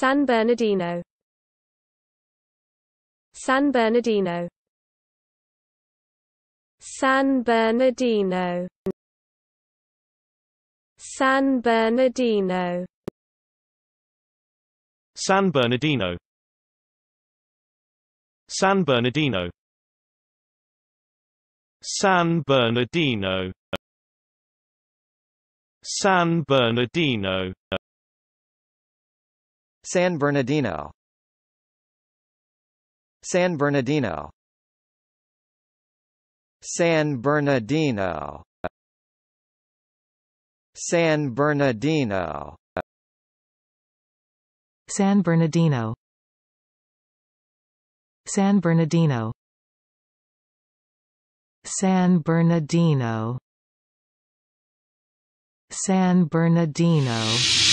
San Bernardino San Bernardino San Bernardino San Bernardino San Bernardino San Bernardino San Bernardino San Bernardino San Bernardino San Bernardino San Bernardino San Bernardino San Bernardino San Bernardino San Bernardino San Bernardino